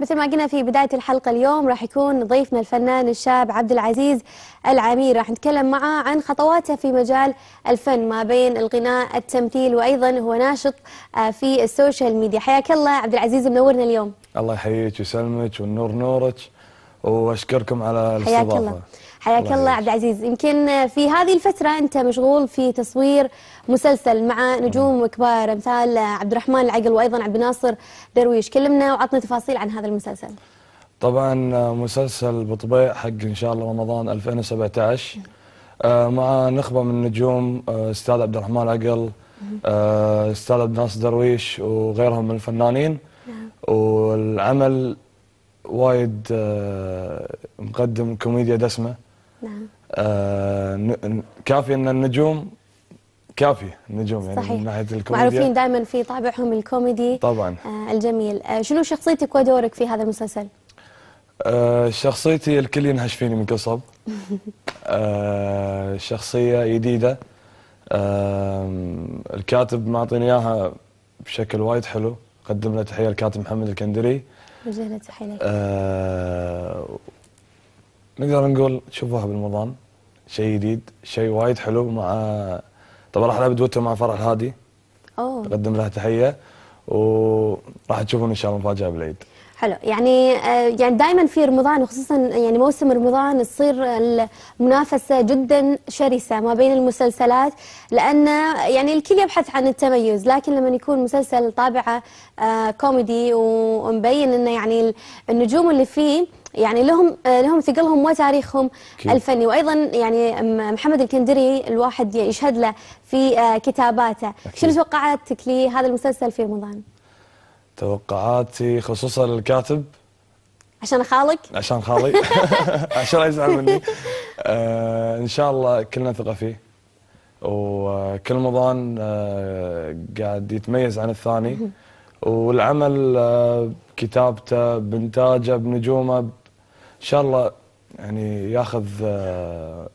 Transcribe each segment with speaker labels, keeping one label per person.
Speaker 1: مثل ما قلنا في بداية الحلقة اليوم راح يكون ضيفنا الفنان الشاب عبد العزيز العمير راح نتكلم معه عن خطواته في مجال الفن ما بين الغناء التمثيل وأيضا هو ناشط آه، في السوشيال ميديا حياك الله عبد العزيز منورنا اليوم
Speaker 2: الله يحييك ويسلمك والنور نورك واشكركم على الاستضافه حياك الله
Speaker 1: حياك الله عبد العزيز يمكن في هذه الفترة أنت مشغول في تصوير مسلسل مع نجوم كبار مثال عبد الرحمن العقل وأيضا عبد الناصر درويش كلمنا وعطنا تفاصيل عن هذا المسلسل
Speaker 2: طبعا آه، مسلسل بطبيع حق إن شاء الله رمضان 2017 آه، مع نخبة من النجوم آه، أستاذ عبد الرحمن العقل أستاذ عبد الناصر درويش وغيرهم من الفنانين نعم. والعمل وايد مقدم كوميديا دسمه نعم آه كافي ان النجوم كافي النجوم يعني صحيح. من ناحيه الكوميديا معروفين
Speaker 1: دائما في طابعهم الكوميدي طبعا آه الجميل آه شنو شخصيتك ودورك في هذا المسلسل؟
Speaker 2: آه شخصيتي الكل ينهش فيني من قصب آه شخصيه جديده آه الكاتب معطيني اياها بشكل وايد حلو قدم له تحيه الكاتب محمد الكندري
Speaker 1: وجهنا تحيه لك
Speaker 2: آه نقدر نقول شوفوها بالمضان شيء جديد شيء وايد حلو مع طبعا راح العب دوتو مع فرح الهادي اوه نقدم لها تحيه وراح تشوفون ان شاء الله مفاجاه بالعيد
Speaker 1: حلو يعني آه، يعني دائما في رمضان وخصوصا يعني موسم رمضان تصير المنافسه جدا شرسه ما بين المسلسلات لان يعني الكل يبحث عن التميز لكن لما يكون مسلسل طابعه آه، كوميدي ومبين انه يعني النجوم اللي فيه يعني لهم آه، لهم ثقلهم وتاريخهم كي. الفني وايضا يعني محمد الكندري الواحد يشهد له في آه، كتاباته شنو توقعاتك لهذا المسلسل في رمضان
Speaker 2: توقعاتي خصوصا للكاتب عشان خالك عشان خالي عشان يزعل مني آه ان شاء الله كلنا ثقه فيه وكل رمضان آه قاعد يتميز عن الثاني والعمل آه بكتابته بانتاجه بنجومه شاء الله يعني ياخذ آه،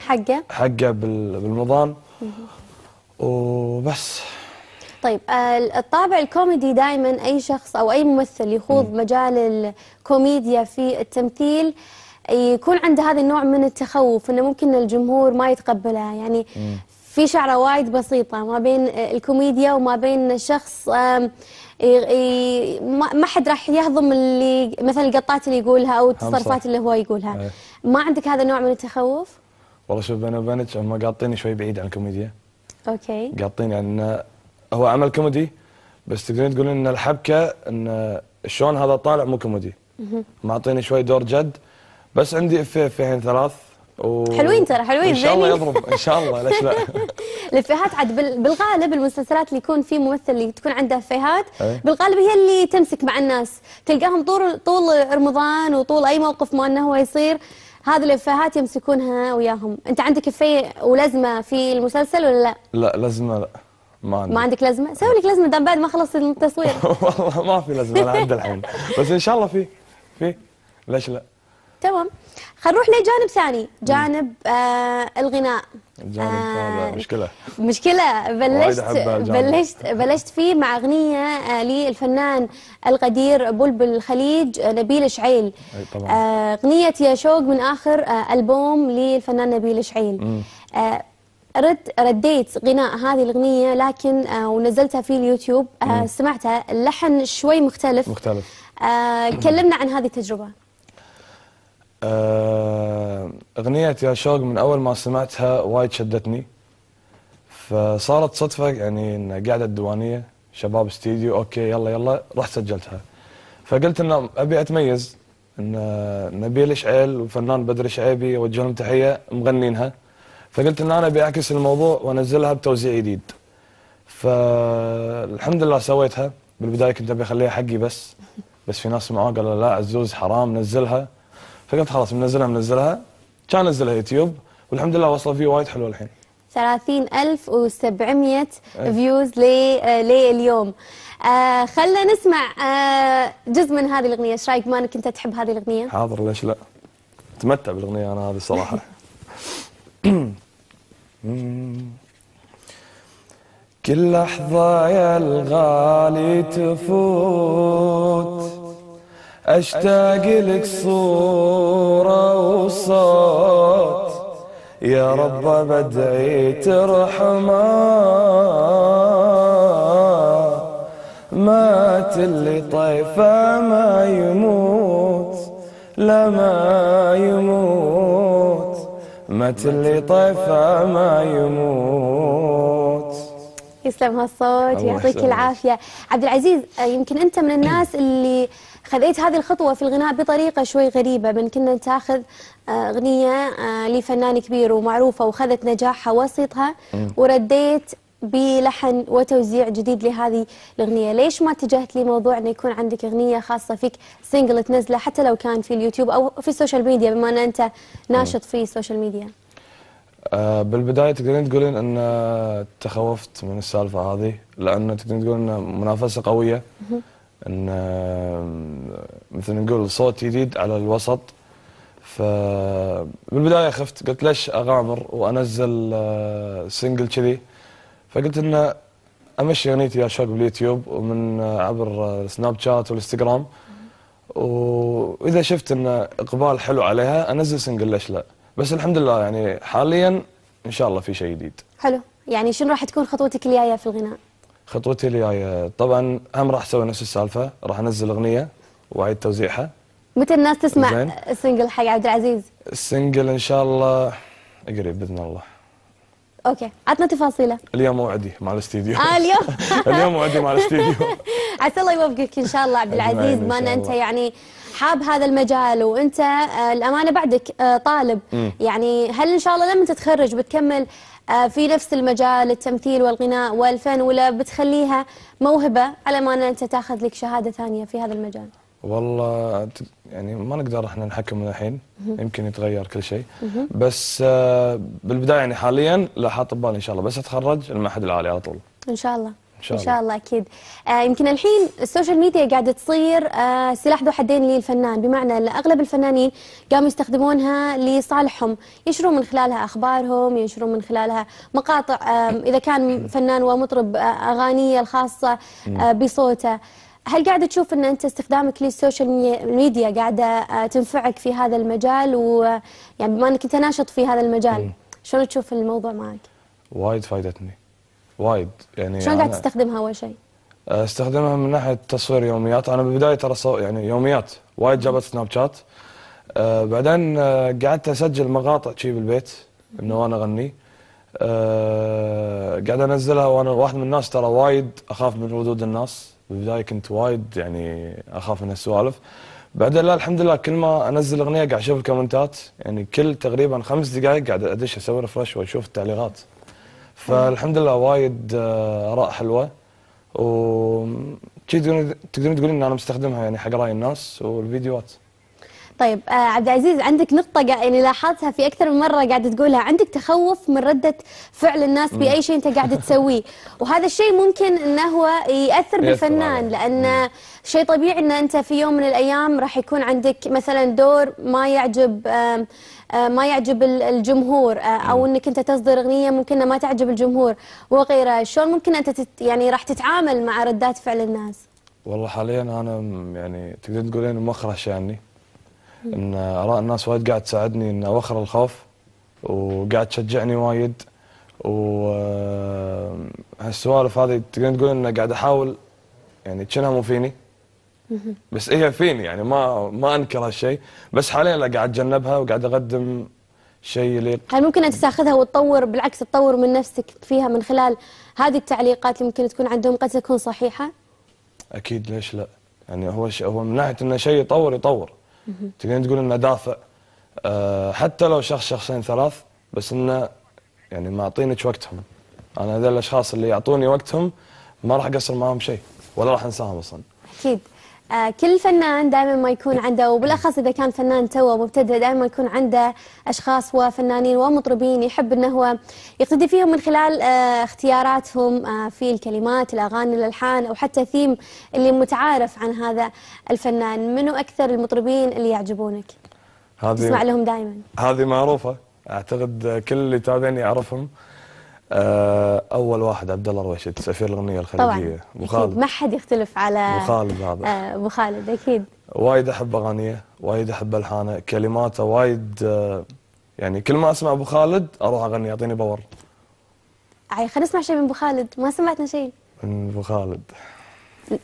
Speaker 2: حقه حقه بالرمضان وبس
Speaker 1: طيب الطابع الكوميدي دائما اي شخص او اي ممثل يخوض م. مجال الكوميديا في التمثيل يكون عنده هذا النوع من التخوف انه ممكن الجمهور ما يتقبلها يعني م. في شعره وايد بسيطه ما بين آه، الكوميديا وما بين شخص ما حد راح يهضم اللي مثلا القطات اللي يقولها او التصرفات اللي هو يقولها أيه. ما عندك هذا النوع من التخوف
Speaker 2: والله شوف انا وبنج هم قاطيني شوي بعيد عن الكوميديا اوكي قاطيني عن هو عمل كوميدي بس تقدرين تقولين ان الحبكه ان شلون هذا طالع مو كوميدي معطيني شوي دور جد بس عندي افيه افيهين ثلاث حلوين ترى حلوين ان شاء الله يضرب ان شاء الله ليش لا
Speaker 1: الافيهات عاد بالغالب المسلسلات اللي يكون في ممثل اللي تكون عنده افيهات بالغالب هي اللي تمسك مع الناس تلقاهم طول طول رمضان وطول اي موقف ما انه هو يصير هذه الافيهات يمسكونها وياهم انت عندك افيه ولازمه في المسلسل ولا لا
Speaker 2: لا لازمه لا ما عندك ما
Speaker 1: عندك لازمه سوي لك لازمه دام بعد ما خلصت التصوير
Speaker 2: والله ما في لازمه انا عندي الحين بس ان شاء الله في في ليش لا
Speaker 1: تمام خلينا نروح لجانب ثاني جانب آه الغناء
Speaker 2: جانب آه مشكلة
Speaker 1: مشكلة بلشت بلشت بلشت فيه مع أغنية آه للفنان القدير بلبل الخليج آه، نبيل شعيل طبعا آه أغنية يا شوق من آخر آه ألبوم للفنان نبيل شعيل آه، رد رديت غناء هذه الأغنية لكن آه ونزلتها في اليوتيوب آه سمعتها اللحن شوي مختلف مختلف آه كلمنا عن هذه التجربة
Speaker 2: آه أغنية يا شوق من أول ما سمعتها وايد شدتني فصارت صدفة يعني إن قاعدة الديوانية شباب استديو أوكي يلا يلا رحت سجلتها فقلت إن أبي أتميز إن نبيل شعيل وفنان بدر شعيبي أوجه لهم تحية مغنينها فقلت إن أنا أبي أعكس الموضوع وأنزلها بتوزيع جديد فالحمد لله سويتها بالبداية كنت أبي أخليها حقي بس بس في ناس معاه قالوا لا عزوز حرام نزلها فقلت خلاص منزلها منزلها كان نزلها يوتيوب والحمد لله وصل فيه وايد حلوه الحين
Speaker 1: 30700 فيوز لليوم آه خلنا نسمع آه جزء من هذه الاغنيه ايش رايك مانك انت تحب هذه الاغنيه
Speaker 2: حاضر ليش لا اتمتع بالاغنيه انا هذه الصراحه كل لحظه يا الغالي تفوت أشتاق لك صورة وصوت يا رب بدعي ترحمه مات اللي طيفه ما يموت لا ما يموت مات اللي طيفه ما يموت
Speaker 1: يسلم هالصوت ويعطيك العافية عبد العزيز آه، يمكن أنت من نعم. الناس اللي خذيت هذه الخطوة في الغناء بطريقة شوي غريبة من كنا تاخذ آه، أغنية آه، لفنان كبير ومعروفة وخذت نجاحها وسطها ورديت بلحن وتوزيع جديد لهذه الأغنية ليش ما اتجهت لموضوع أن يكون عندك أغنية خاصة فيك سنجل تنزله حتى لو كان في اليوتيوب أو في السوشيال ميديا بما أن أنت ناشط في السوشيال ميديا
Speaker 2: آه، بالبدايه تقدرين تقولين ان آه، تخوفت من السالفه هذه لان تقدرين تقولين ان منافسه قويه ان آه، مثل نقول صوت جديد على الوسط فبالبدايه خفت قلت ليش اغامر وانزل سنجل كذي فقلت انه امشي اغنيتي يا شوق باليوتيوب ومن عبر سناب شات والانستغرام واذا شفت انه اقبال حلو عليها انزل سنجل ليش لا بس الحمد لله يعني حاليا ان شاء الله في شيء جديد
Speaker 1: حلو يعني شنو راح تكون خطوتك الجايه في الغناء
Speaker 2: خطوتي الجايه طبعا هم راح اسوي نفس السالفه راح انزل اغنيه واعيد توزيعها
Speaker 1: متى الناس تسمع زين. السنجل حق عبد العزيز
Speaker 2: السنجل ان شاء الله قريب باذن الله
Speaker 1: اوكي عطنا تفاصيله
Speaker 2: اليوم موعدي مع الاستديو آه اليوم اليوم موعدي مع الاستديو
Speaker 1: عسى الله يوفقك ان شاء الله عبد العزيز ما انت يعني حاب هذا المجال وانت آه، الامانه بعدك آه، طالب م. يعني هل ان شاء الله لما تتخرج بتكمل آه، في نفس المجال التمثيل والغناء والفن ولا بتخليها موهبه على ما انت تاخذ لك شهاده ثانيه في هذا المجال؟
Speaker 2: والله يعني ما نقدر احنا نحكم من الحين يمكن يتغير كل شيء بس بالبدايه يعني حاليا لا حاط ببالي ان شاء الله بس اتخرج المعهد العالي على طول
Speaker 1: ان شاء الله ان شاء ان شاء الله اكيد آه يمكن الحين السوشيال ميديا قاعده تصير آه سلاح ذو حدين للفنان بمعنى اغلب الفنانين قاموا يستخدمونها لصالحهم ينشرون من خلالها اخبارهم ينشرون من خلالها مقاطع آه اذا كان فنان ومطرب آه اغانيه الخاصه آه بصوته هل قاعدة تشوف أن أنت استخدامك للسوشيال ميديا قاعدة آه، تنفعك في هذا المجال ويعني بما أنك أنت ناشط في هذا المجال شلون تشوف الموضوع معك؟
Speaker 2: وايد فايدتني وايد يعني شلون قاعد
Speaker 1: تستخدمها اول شيء؟
Speaker 2: استخدمها من ناحيه تصوير يوميات انا بالبدايه ترى يعني يوميات وايد جابت سناب شات أه، بعدين أه، قعدت اسجل مقاطع شي بالبيت انه انا اغني أه، قاعد انزلها وانا واحد من الناس ترى وايد اخاف من ردود الناس بالبدايه كنت وايد يعني اخاف من السوالف بعدين لا الحمد لله كل ما انزل اغنيه قاعد اشوف الكومنتات يعني كل تقريبا خمس دقائق قاعد ادش اسوي ريفرش واشوف التعليقات فالحمد لله وايد آه، اراء حلوه و تقدرون تقدرون تقولون ان انا مستخدمها يعني حق راي الناس والفيديوهات
Speaker 1: طيب آه عبد العزيز عندك نقطة يعني لاحظتها في أكثر من مرة قاعدة تقولها عندك تخوف من ردة فعل الناس بأي شيء أنت قاعد تسويه وهذا الشيء ممكن أنه هو يأثر بالفنان لأن شيء طبيعي أن أنت في يوم من الأيام راح يكون عندك مثلا دور ما يعجب آه، ما يعجب الجمهور آه، او انك انت تصدر اغنيه ممكن ما تعجب الجمهور وغيره شلون ممكن انت يعني راح تتعامل مع ردات فعل الناس
Speaker 2: والله حاليا انا يعني تقدر تقولين مخرش يعني ان اراء الناس وايد قاعد تساعدني ان اوخر الخوف وقاعد تشجعني وايد وهالسوالف آه، هذه تقدر تقول ان قاعد احاول يعني تشنها مو فيني بس هي إيه فيني يعني ما ما انكر هالشيء بس حاليا لا قاعد اتجنبها وقاعد اقدم شيء يليق
Speaker 1: هل ممكن انت تاخذها وتطور بالعكس تطور من نفسك فيها من خلال هذه التعليقات اللي ممكن تكون عندهم قد تكون صحيحه؟
Speaker 2: اكيد ليش لا؟ يعني هو هو من ناحيه انه شيء يطور يطور تقدرين تقول انه دافع آه، حتى لو شخص شخصين ثلاث بس انه يعني معطينك وقتهم انا هذول الاشخاص اللي يعطوني وقتهم ما راح اقصر معاهم شيء ولا راح انساهم اصلا
Speaker 1: اكيد آه، كل فنان دائما ما يكون عنده وبالاخص اذا كان فنان تو مبتدئ دائما يكون عنده اشخاص وفنانين ومطربين يحب انه هو يقتدي فيهم من خلال آه، اختياراتهم آه، في الكلمات الاغاني الالحان او حتى ثيم اللي متعارف عن هذا الفنان منو اكثر المطربين اللي يعجبونك
Speaker 2: هذه تسمع لهم دائما هذه معروفه اعتقد كل اللي تابعني يعرفهم آه، اول واحد عبد الله رويشد سفير الاغنيه الخليجيه ابو خالد ما
Speaker 1: حد يختلف على ابو
Speaker 2: خالد هذا
Speaker 1: آه، ابو خالد اكيد
Speaker 2: وايد احب اغانيه وايد احب الحانه كلماته وايد آه، يعني كل ما اسمع ابو خالد اروح اغني يعطيني باور
Speaker 1: عي خلينا نسمع شيء من ابو خالد ما سمعتنا شيء
Speaker 2: من ابو خالد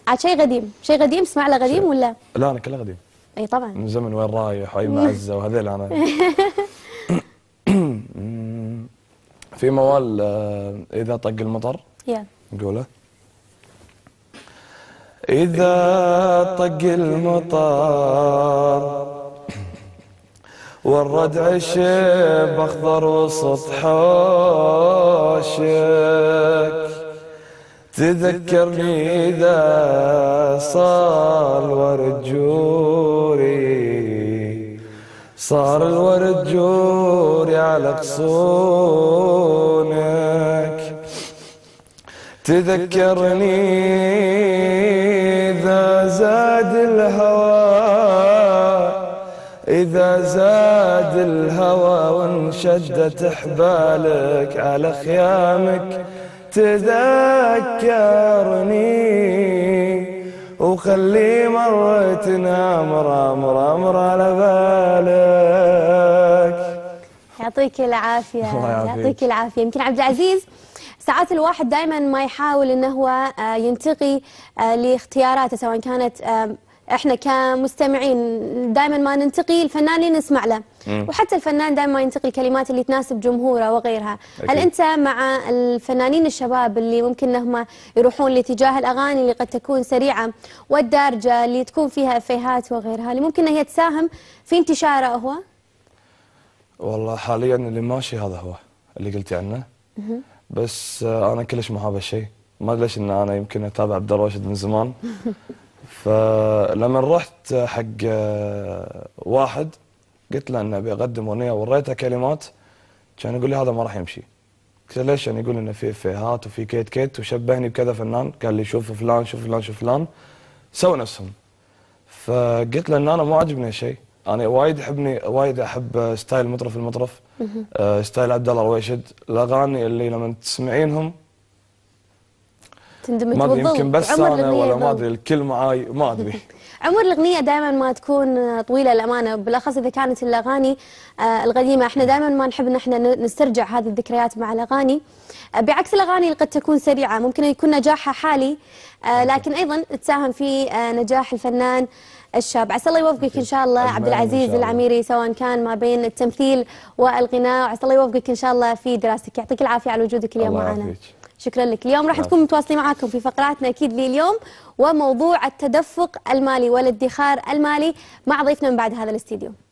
Speaker 1: عاد شيء قديم شيء قديم اسمع له قديم ولا
Speaker 2: لا انا كله قديم اي طبعا من زمن وين رايح واي معزه وهذيل انا في موال آه، اذا طق المطر نقوله إذا طق المطر والردع عشب أخضر وسط حوشك تذكرني إذا صار ورد جوري صار الورد جوري على غصونك تذكرني إذا زاد الهوى إذا زاد الهوى وانشدت حبالك على خيامك تذكرني وخلي مرتنا مرة مرة مرة على بالك
Speaker 1: يعطيك العافية يعطيك العافية يمكن عبد العزيز ساعات الواحد دائما ما يحاول انه هو آه، ينتقي آه، لاختياراته سواء كانت آه، احنا كمستمعين دائما ما ننتقي الفنان اللي نسمع له وحتى الفنان دائما ينتقي الكلمات اللي تناسب جمهوره وغيرها أكيد. هل انت مع الفنانين الشباب اللي ممكن انهم يروحون لاتجاه الاغاني اللي قد تكون سريعه والدارجه اللي تكون فيها افيهات وغيرها اللي ممكن هي تساهم في انتشاره هو
Speaker 2: والله حاليا اللي ماشي هذا هو اللي قلتي عنه بس آه، انا كلش ما هذا الشيء ما ليش ان انا يمكن اتابع عبد الراشد من زمان فلما رحت حق آه، واحد قلت له انه بيقدم اغنيه وريته كلمات كان يقول لي هذا ما راح يمشي قلت له ليش؟ كان يقول انه في افيهات وفي كيت كيت وشبهني بكذا فنان قال لي شوف فلان شوف فلان شوف فلان سووا نفسهم فقلت له ان انا مو عاجبني شيء انا وايد احبني وايد احب ستايل مطرف المطرف آه، ستايل عبد الله رويشد الاغاني اللي لما تسمعينهم
Speaker 1: تندمج ما ادري يمكن بس انا ولا ما ادري
Speaker 2: الكل معاي ما ادري
Speaker 1: عمر الأغنية دائما ما تكون طويلة الأمانة بالأخص إذا كانت الأغاني آه، القديمة إحنا دائما ما نحب إن إحنا نسترجع هذه الذكريات مع الأغاني آه، بعكس الأغاني اللي قد تكون سريعة ممكن يكون نجاحها حالي آه، لكن أيضا تساهم في نجاح الفنان الشاب عسى الله يوفقك ان شاء الله عبد العزيز العميري سواء كان ما بين التمثيل والغناء عسى الله يوفقك ان شاء الله في دراستك يعطيك العافيه على وجودك اليوم معنا شكرا لك اليوم راح تكون نعم. متواصلين معاكم في فقراتنا أكيد لليوم وموضوع التدفق المالي والادخار المالي مع ضيفنا من بعد هذا الاستديو